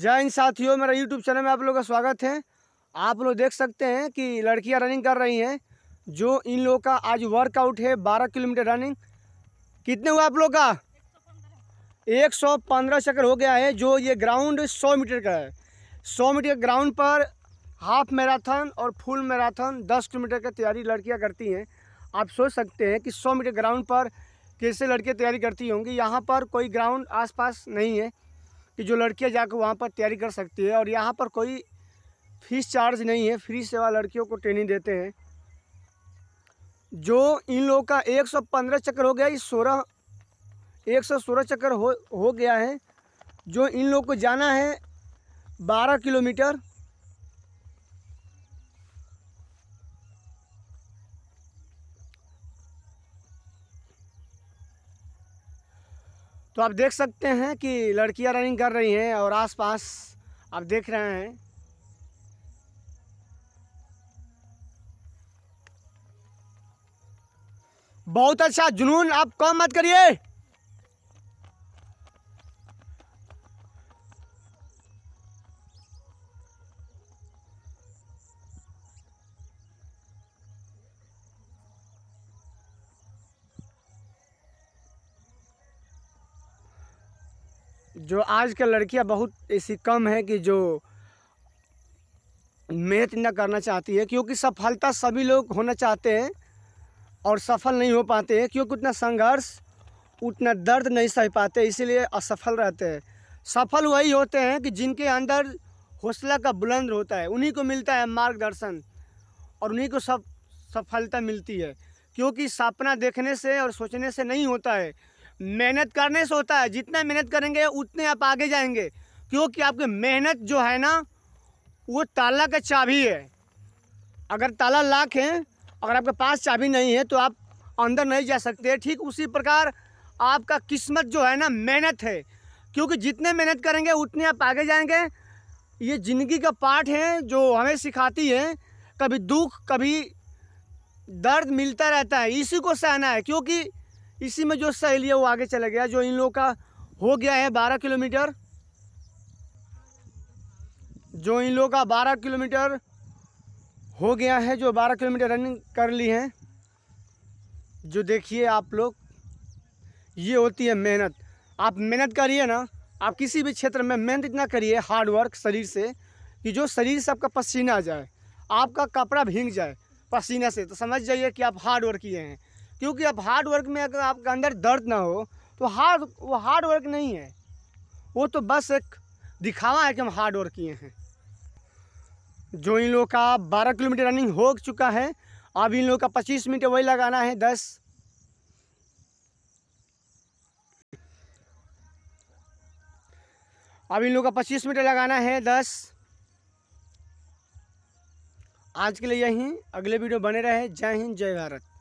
जय हिंद साथियों मेरा यूट्यूब चैनल में आप लोगों का स्वागत है आप लोग देख सकते हैं कि लड़कियां रनिंग कर रही हैं जो इन लोगों का आज वर्कआउट है 12 किलोमीटर रनिंग कितने हुआ आप लोग का 115 चक्कर हो गया है जो ये ग्राउंड 100 मीटर का है 100 मीटर ग्राउंड पर हाफ मैराथन और फुल मैराथन 10 किलोमीटर की तैयारी लड़कियाँ करती हैं आप सोच सकते हैं कि सौ मीटर ग्राउंड पर कैसे लड़के तैयारी करती होंगी यहाँ पर कोई ग्राउंड आसपास नहीं है कि जो लड़कियाँ जाकर वहाँ पर तैयारी कर सकती है और यहाँ पर कोई फीस चार्ज नहीं है फ्री सेवा लड़कियों को ट्रेनिंग देते हैं जो इन लोगों का 115 चक्कर हो गया ये सोलह एक सौ सोलह चक्कर हो हो गया है जो इन लोगों को जाना है बारह किलोमीटर तो आप देख सकते हैं कि लड़कियां रनिंग कर रही हैं और आसपास आप देख रहे हैं बहुत अच्छा जुनून आप कम मत करिए जो आज का लड़कियां बहुत ऐसी कम है कि जो मेहनत न करना चाहती है क्योंकि सफलता सभी लोग होना चाहते हैं और सफल नहीं हो पाते हैं क्योंकि उतना संघर्ष उतना दर्द नहीं सह पाते इसीलिए असफल रहते हैं सफल वही होते हैं कि जिनके अंदर हौसला का बुलंद होता है उन्हीं को मिलता है मार्गदर्शन और उन्हीं को सब सफलता मिलती है क्योंकि सपना देखने से और सोचने से नहीं होता है मेहनत करने से होता है जितना मेहनत करेंगे उतने आप आगे जाएंगे क्योंकि आपकी मेहनत जो है ना वो ताला का चाबी है अगर ताला लाख है अगर आपके पास चाबी नहीं है तो आप अंदर नहीं जा सकते ठीक उसी प्रकार आपका किस्मत जो है ना मेहनत है क्योंकि जितने मेहनत करेंगे उतने आप आगे जाएंगे ये ज़िंदगी का पाठ है जो हमें सिखाती है कभी दुख कभी दर्द मिलता रहता है इसी को सहना है क्योंकि इसी में जो सहेली है वो आगे चला गया जो इन लोगों का हो गया है बारह किलोमीटर जो इन लोगों का बारह किलोमीटर हो गया है जो बारह किलोमीटर रनिंग कर ली है जो देखिए आप लोग ये होती है मेहनत आप मेहनत करिए ना आप किसी भी क्षेत्र में मेहनत इतना करिए हार्ड वर्क शरीर से कि जो शरीर से आपका पसीना आ जाए आपका कपड़ा भींग जाए पसीने से तो समझ जाइए कि आप हार्ड वर्क किए हैं क्योंकि अब हार्ड वर्क में अगर आपका अंदर दर्द ना हो तो हार्ड वो हार्ड वर्क नहीं है वो तो बस एक दिखावा है कि हम हार्ड वर्क किए हैं जो इन लोगों का बारह किलोमीटर रनिंग हो चुका है अब इन लोगों का पच्चीस मिनट वही लगाना है दस अब इन लोगों का पच्चीस मिनट लगाना है दस आज के लिए यहीं अगले वीडियो बने रहे जय हिंद जय भारत